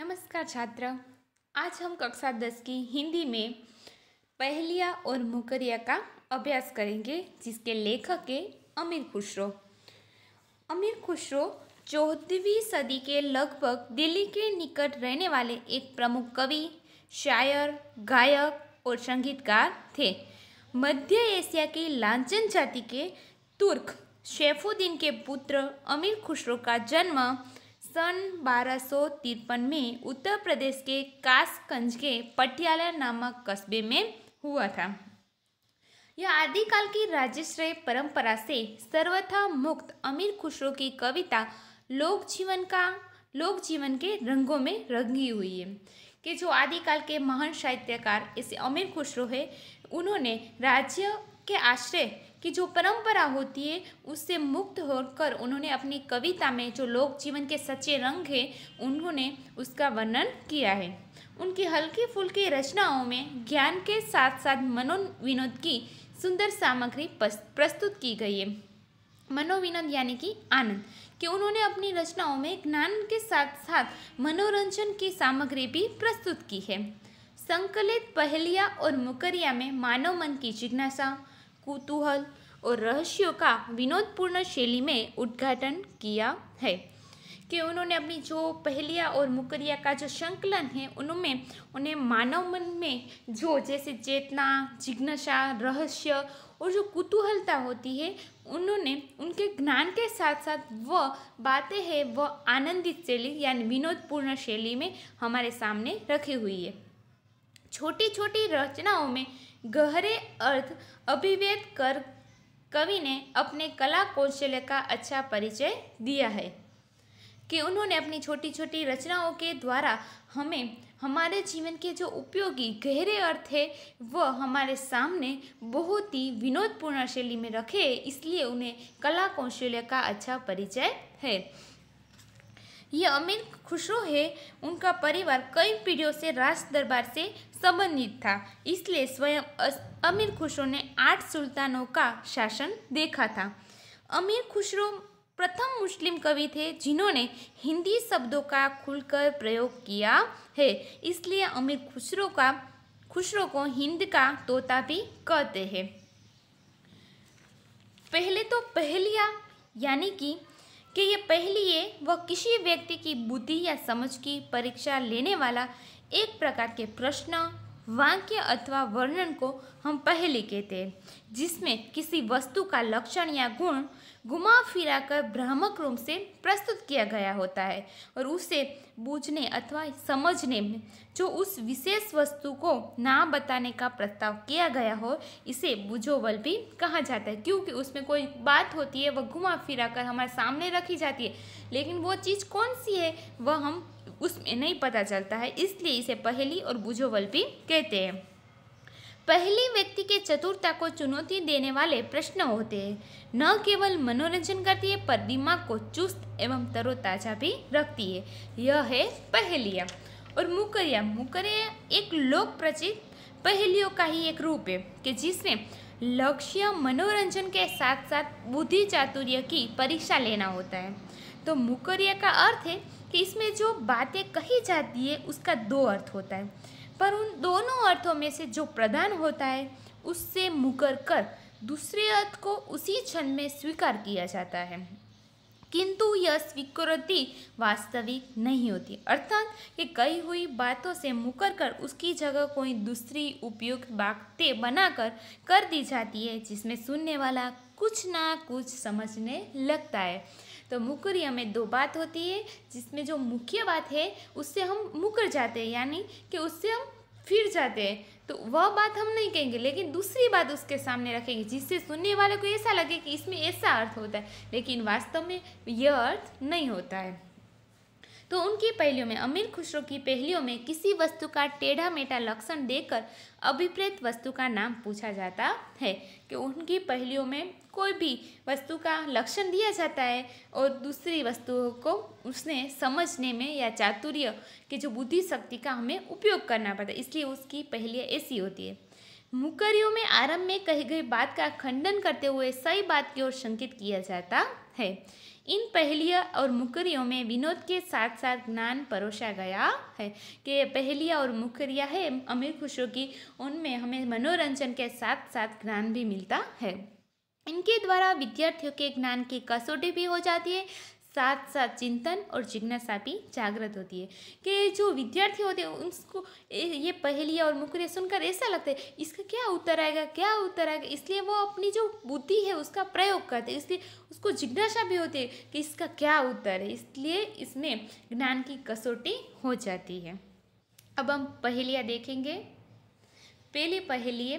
नमस्कार छात्र आज हम कक्षा दस की हिंदी में पहलिया और मुकरिया का अभ्यास करेंगे जिसके लेखक है अमीर खुसरो अमीर खुसरो चौदहवीं सदी के लगभग दिल्ली के निकट रहने वाले एक प्रमुख कवि शायर गायक और संगीतकार थे मध्य एशिया के लांचन जाति के तुर्क शेफुद्दीन के पुत्र अमीर खुसरो का जन्म सन बारह में उत्तर प्रदेश के कासगंज के पटियाला नामक कस्बे में हुआ था यह आदिकाल की राजश्रय परंपरा से सर्वथा मुक्त अमीर खुशरो की कविता लोक जीवन का लोक जीवन के रंगों में रंगी हुई है कि जो आदिकाल के महान साहित्यकार इसे अमीर खुशरो है उन्होंने राज्य के आश्रय कि जो परंपरा होती है उससे मुक्त होकर उन्होंने अपनी कविता में जो लोक जीवन के सच्चे रंग है उन्होंने उसका वर्णन किया है उनकी हल्की फुल्की रचनाओं में ज्ञान के साथ साथ मनोविनोद की सुंदर सामग्री प्रस्तुत की गई है मनोविनोद यानी कि आनंद कि उन्होंने अपनी रचनाओं में ज्ञान के साथ साथ मनोरंजन की सामग्री भी प्रस्तुत की है संकलित पहलिया और मुकरिया में मानव मन की जिज्ञासा कुतूहल और रहस्यों का विनोदपूर्ण शैली में उद्घाटन किया है कि उन्होंने अपनी जो पहलिया और मुकरिया का जो संकलन है उनमें उन्हें मानव मन में जो जैसे चेतना जिज्ञासा रहस्य और जो कुतूहलता होती है उन्होंने उनके ज्ञान के साथ साथ वह बातें हैं वह आनंदित शैली यानी विनोदपूर्ण शैली में हमारे सामने रखी हुई है छोटी छोटी रचनाओं में गहरे अर्थ अभिव्यक्त कर कवि ने अपने कला कौशल्य का अच्छा परिचय दिया है कि उन्होंने अपनी छोटी छोटी रचनाओं के द्वारा हमें हमारे जीवन के जो उपयोगी गहरे अर्थ है वह हमारे सामने बहुत ही विनोदपूर्ण शैली में रखे इसलिए उन्हें कला कौशल्य का अच्छा परिचय है ये अमीर खुशरो है उनका परिवार कई पीढ़ियों से राज दरबार से संबंधित था इसलिए स्वयं अमीर खुशरो ने आठ सुल्तानों का शासन देखा था अमीर खुसरो प्रथम मुस्लिम कवि थे जिन्होंने हिंदी शब्दों का खुलकर प्रयोग किया है इसलिए अमीर खुसरो का खुसरो को हिंद का तोता भी कहते हैं पहले तो पहलिया यानी कि कि ये पहली है वह किसी व्यक्ति की बुद्धि या समझ की परीक्षा लेने वाला एक प्रकार के प्रश्न वाक्य अथवा वर्णन को हम पहली कहते हैं जिसमें किसी वस्तु का लक्षण या गुण घुमा फिरा कर भ्रामक रूप से प्रस्तुत किया गया होता है और उसे बूझने अथवा समझने में जो उस विशेष वस्तु को ना बताने का प्रस्ताव किया गया हो इसे बुझोबल भी कहा जाता है क्योंकि उसमें कोई बात होती है वह घुमा फिरा कर हमारे सामने रखी जाती है लेकिन वो चीज़ कौन सी है वह हम उसमें नहीं पता चलता है इसलिए इसे पहेली और बुझोबल भी कहते हैं पहली व्यक्ति के चतुरता को चुनौती देने वाले प्रश्न होते हैं न केवल मनोरंजन करती है पर दिमाग को चुस्त एवं तरोताजा भी रखती है यह है पहेलिया और मुकरिया मुकरिया एक लोक प्रचित पहेलियों का ही एक रूप है कि जिसमें लक्ष्य मनोरंजन के साथ साथ बुद्धि चातुर्य की परीक्षा लेना होता है तो मुकरिया का अर्थ है कि इसमें जो बातें कही जाती है उसका दो अर्थ होता है पर उन दोनों अर्थों में से जो प्रधान होता है उससे मुकर कर दूसरे अर्थ को उसी क्षण में स्वीकार किया जाता है किंतु यह स्वीकृति वास्तविक नहीं होती अर्थात कि कही हुई बातों से मुकर कर उसकी जगह कोई दूसरी उपयुक्त बातें बनाकर कर दी जाती है जिसमें सुनने वाला कुछ ना कुछ समझने लगता है तो मुकरिया में दो बात होती है जिसमें जो मुख्य बात है उससे हम मुकर जाते हैं यानी कि उससे हम फिर जाते हैं तो वह बात हम नहीं कहेंगे लेकिन दूसरी बात उसके सामने रखेंगे जिससे सुनने वाले को ऐसा लगे कि इसमें ऐसा अर्थ होता है लेकिन वास्तव में यह अर्थ नहीं होता है तो उनकी पहलियों में अमीर खुसरो की पहलियों में किसी वस्तु का टेढ़ा मेटा लक्षण देकर अभिप्रेत वस्तु का नाम पूछा जाता है कि उनकी पहलियों में कोई भी वस्तु का लक्षण दिया जाता है और दूसरी वस्तुओं को उसने समझने में या चातुर्य के जो बुद्धि शक्ति का हमें उपयोग करना पड़ता है इसलिए उसकी पहलियाँ ऐसी होती है मुकरियों में आरंभ में कही गई बात का खंडन करते हुए सही बात की ओर संकेत किया जाता है इन पहलिया और मुकरियों में विनोद के साथ साथ ज्ञान परोसा गया है कि पहलिया और मुकरिया है अमीर खुशों की उनमें हमें मनोरंजन के साथ साथ ज्ञान भी मिलता है इनके द्वारा विद्यार्थियों के ज्ञान की कसौटी भी हो जाती है साथ साथ चिंतन और जिज्ञासा भी जागृत होती है कि जो विद्यार्थी होते हैं उनको ये पहली और मुकरे सुनकर ऐसा लगता है इसका क्या उत्तर आएगा क्या उत्तर आएगा इसलिए वो अपनी जो बुद्धि है उसका प्रयोग करते हैं इसलिए उसको जिज्ञासा भी होती है कि इसका क्या उत्तर है इसलिए इसमें ज्ञान की कसौटी हो जाती है अब हम पहेलियाँ देखेंगे पहली पहेली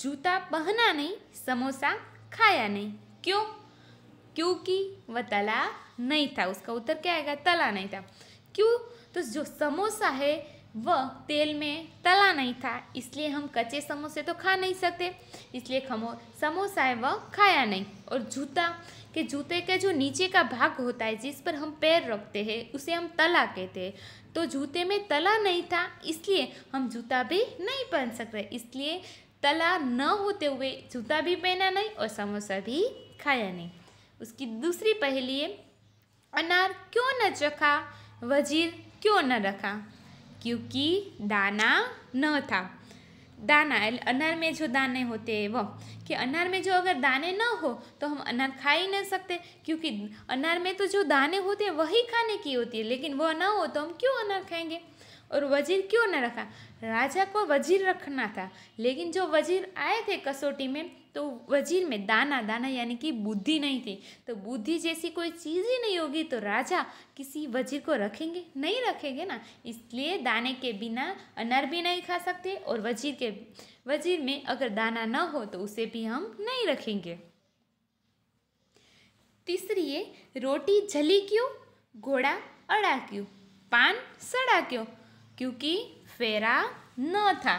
जूता पहना नहीं समोसा खाया नहीं क्यों क्योंकि वह तला नहीं था उसका उत्तर क्या आएगा तला नहीं था क्यों तो जो समोसा है वह तेल में तला नहीं था इसलिए हम कच्चे समोसे तो खा नहीं सकते इसलिए खमो समोसा है वह खाया नहीं और जूता के जूते का जो नीचे का भाग होता है जिस पर हम पैर रखते हैं उसे हम तला कहते हैं तो जूते में तला नहीं था इसलिए हम जूता भी नहीं पहन सकते इसलिए तला न होते हुए जूता भी पहना नहीं और समोसा भी खाया नहीं उसकी दूसरी पहेली है अनार क्यों न चखा वजीर क्यों न रखा क्योंकि दाना न था दाना अनार में जो दाने होते हैं वो कि अनार में जो अगर दाने न हो तो हम अनार खा ही नहीं सकते क्योंकि अनार में तो जो दाने होते हैं वही खाने की होती है लेकिन वो ना हो तो हम क्यों अनार खाएंगे और वजीर क्यों न रखा राजा को वजीर रखना था लेकिन जो वजीर आए थे कसौटी में तो वजीर में दाना दाना यानी कि बुद्धि नहीं थी तो बुद्धि जैसी कोई चीज़ ही नहीं होगी तो राजा किसी वजीर को रखेंगे नहीं रखेंगे ना इसलिए दाने के बिना अनार भी नहीं खा सकते और वजीर के वजीर में अगर दाना ना हो तो उसे भी हम नहीं रखेंगे तीसरी है रोटी झली क्यों घोड़ा अड़ा क्यों पान सड़ा क्यों क्योंकि फेरा न था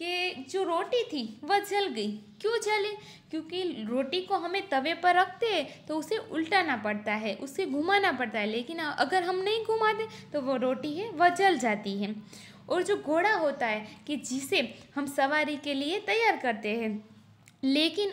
कि जो रोटी थी वह जल गई क्यों जली क्योंकि रोटी को हमें तवे पर रखते हैं तो उसे उल्टाना पड़ता है उसे घुमाना पड़ता है लेकिन अगर हम नहीं घुमाते तो वो रोटी है वह जल जाती है और जो घोड़ा होता है कि जिसे हम सवारी के लिए तैयार करते हैं लेकिन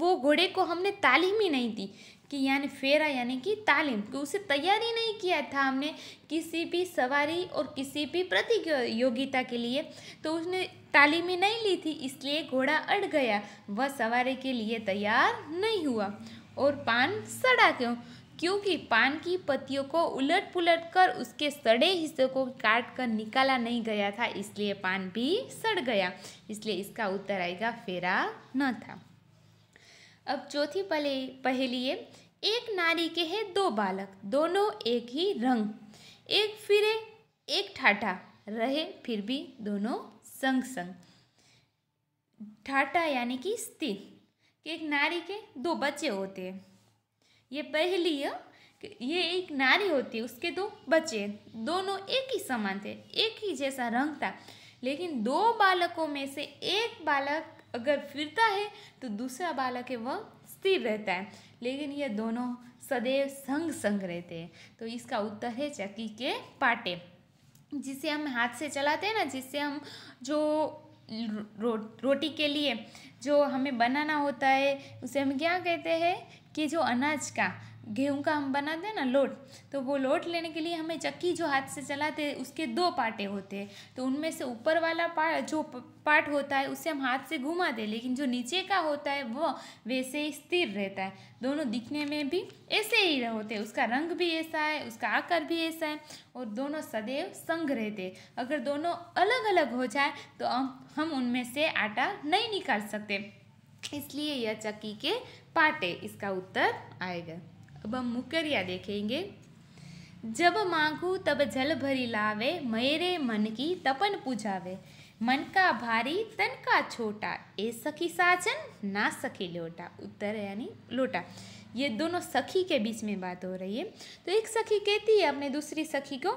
वो घोड़े को हमने तालीम ही नहीं दी कि यानी फेरा यानी कि तालीम कि उसे तैयारी नहीं किया था हमने किसी भी सवारी और किसी भी प्रतियोगिता के लिए तो उसने तालीम ही नहीं ली थी इसलिए घोड़ा अड़ गया वह सवारी के लिए तैयार नहीं हुआ और पान सड़ा क्यों क्योंकि पान की पत्तियों को उलट पुलट कर उसके सड़े हिस्से को काट कर निकाला नहीं गया था इसलिए पान भी सड़ गया इसलिए इसका उत्तर आएगा फेरा न था अब चौथी पहले पहली है एक नारी के है दो बालक दोनों एक ही रंग एक फिरे एक ठाठा रहे फिर भी दोनों संग संग ठाठा यानी कि स्थिर कि एक नारी के दो बच्चे होते हैं ये पहली है ये एक नारी होती है उसके दो बच्चे दोनों एक ही समान थे एक ही जैसा रंग था लेकिन दो बालकों में से एक बालक अगर फिरता है तो दूसरा बालक है वह स्थिर रहता है लेकिन ये दोनों सदैव संग संग रहते हैं तो इसका उत्तर है चक्की के पाटे जिसे हम हाथ से चलाते हैं ना जिससे हम जो रो, रोटी के लिए जो हमें बनाना होता है उसे हम क्या कहते हैं कि जो अनाज का गेहूं का हम बनाते हैं ना लोट तो वो लोट लेने के लिए हमें चक्की जो हाथ से चलाते हैं उसके दो पार्टे होते हैं तो उनमें से ऊपर वाला पार्ट जो पार्ट होता है उसे हम हाथ से घुमा दे लेकिन जो नीचे का होता है वो वैसे ही स्थिर रहता है दोनों दिखने में भी ऐसे ही होते हैं उसका रंग भी ऐसा है उसका आकार भी ऐसा है और दोनों सदैव संग रहते अगर दोनों अलग अलग हो जाए तो हम उनमें से आटा नहीं निकाल सकते इसलिए यह चक्की के पाटे इसका उत्तर आएगा अब हम मुकरिया देखेंगे जब मांगू तब जल भरी लावे मेरे मन की तपन पूजावे मन का भारी तन का छोटा ए सखी साजन ना सखी लोटा उत्तर यानी लोटा ये दोनों सखी के बीच में बात हो रही है तो एक सखी कहती है अपने दूसरी सखी को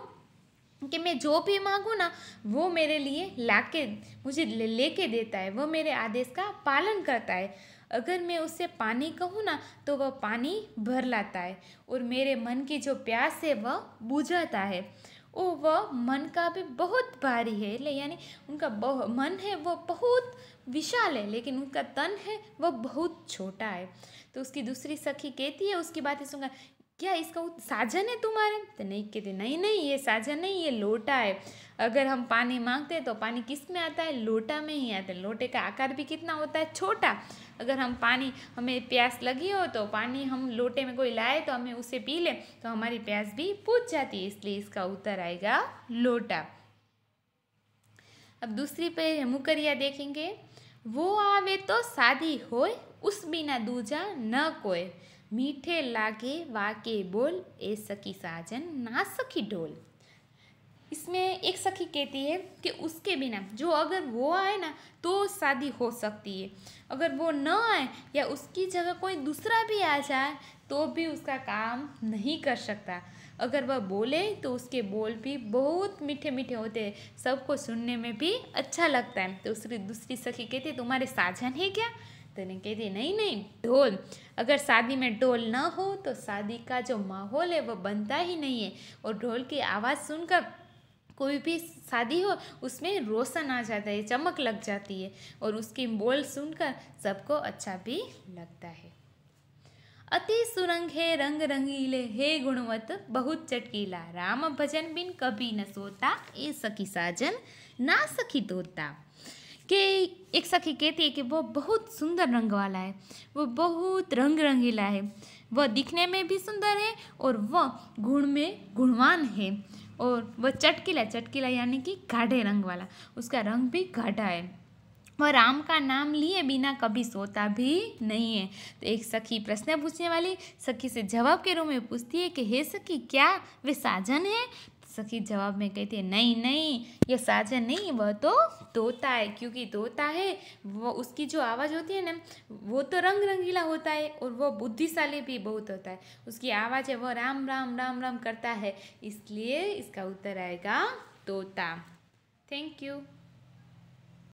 कि मैं जो भी मांगू ना वो मेरे लिए लाके मुझे लेके देता है वो मेरे आदेश का पालन करता है अगर मैं उससे पानी कहूँ ना तो वह पानी भर लाता है और मेरे मन की जो प्यास है वह बुझाता है ओ वह मन का भी बहुत भारी है ले यानी उनका मन है वह बहुत विशाल है लेकिन उनका तन है वह बहुत छोटा है तो उसकी दूसरी सखी कहती है उसकी बातें सुनकर क्या इसका साजन है तुम्हारे तो नहीं कहते नहीं नहीं ये साजन नहीं ये लोटा है अगर हम पानी मांगते हैं तो पानी किस में आता है लोटा में ही आता है लोटे का आकार भी कितना होता है छोटा अगर हम पानी हमें प्यास लगी हो तो पानी हम लोटे में कोई लाए तो हमें उसे पी लें तो हमारी प्यास भी पूछ जाती है इसलिए इसका उत्तर आएगा लोटा अब दूसरी पे मुकरिया देखेंगे वो आवे तो सादी होय उस बिना दूजा न कोय मीठे लागे वाके बोल ए सकी साजन ना सकी ढोल इसमें एक सखी कहती है कि उसके बिना जो अगर वो आए ना तो शादी हो सकती है अगर वो न आए या उसकी जगह कोई दूसरा भी आ जाए तो भी उसका काम नहीं कर सकता अगर वह बोले तो उसके बोल भी बहुत मीठे मीठे होते हैं सबको सुनने में भी अच्छा लगता है तो उसकी दूसरी सखी कहती है तुम्हारे साझन है क्या तो नहीं कहती नहीं नहीं ढोल अगर शादी में ढोल ना हो तो शादी का जो माहौल है वह बनता ही नहीं है और ढोल की आवाज़ सुनकर कोई भी शादी हो उसमें रोशन आ जाता है चमक लग जाती है और उसकी बोल सुनकर सबको अच्छा भी लगता है अति सुरंग है रंग रंगीले हे गुणवत बहुत चटकीला राम भजन बिन कभी न सोता ए सखी साजन ना सखी तोता के एक सखी कहती है कि वो बहुत सुंदर रंग वाला है वो बहुत रंग रंगीला है वह दिखने में भी सुंदर है और वह गुण में गुणवान है और वह चटकीला चटकीला यानी कि गाढ़े रंग वाला उसका रंग भी गाढ़ा है वह राम का नाम लिए बिना कभी सोता भी नहीं है तो एक सखी प्रश्न पूछने वाली सखी से जवाब के रूप में पूछती है कि हे सखी क्या वे साजन है सखी जवाब में कहती है नहीं नहीं ये साजन नहीं वह तो तोता है क्योंकि तोता है वो उसकी जो आवाज़ होती है ना वो तो रंग रंगीला होता है और वो बुद्धिशाली भी बहुत होता है उसकी आवाज़ है वो राम राम राम राम करता है इसलिए इसका उत्तर आएगा तोता थैंक यू